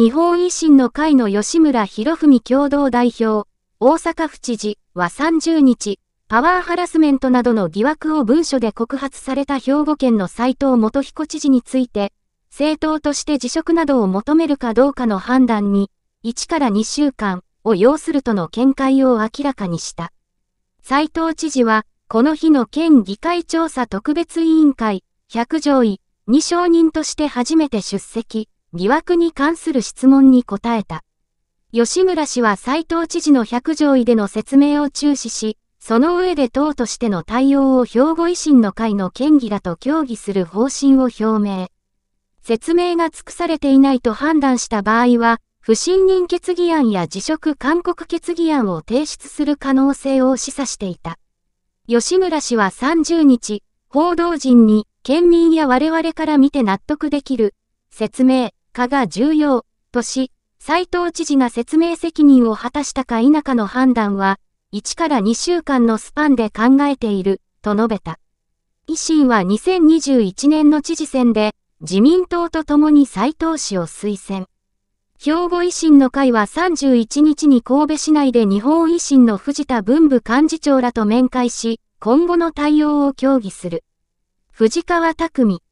日本維新の会の吉村博文共同代表、大阪府知事は30日、パワーハラスメントなどの疑惑を文書で告発された兵庫県の斉藤元彦知事について、政党として辞職などを求めるかどうかの判断に、1から2週間を要するとの見解を明らかにした。斉藤知事は、この日の県議会調査特別委員会、100条位、2承認として初めて出席。疑惑に関する質問に答えた。吉村氏は斎藤知事の百条位での説明を注視し、その上で党としての対応を兵庫維新の会の県議らと協議する方針を表明。説明が尽くされていないと判断した場合は、不信任決議案や辞職勧告決議案を提出する可能性を示唆していた。吉村氏は30日、報道陣に県民や我々から見て納得できる、説明、かが重要とし、斉藤知事が説明責任を果たしたか否かの判断は、1から2週間のスパンで考えている、と述べた。維新は2021年の知事選で、自民党と共に斉藤氏を推薦。兵庫維新の会は31日に神戸市内で日本維新の藤田文部幹事長らと面会し、今後の対応を協議する。藤川拓海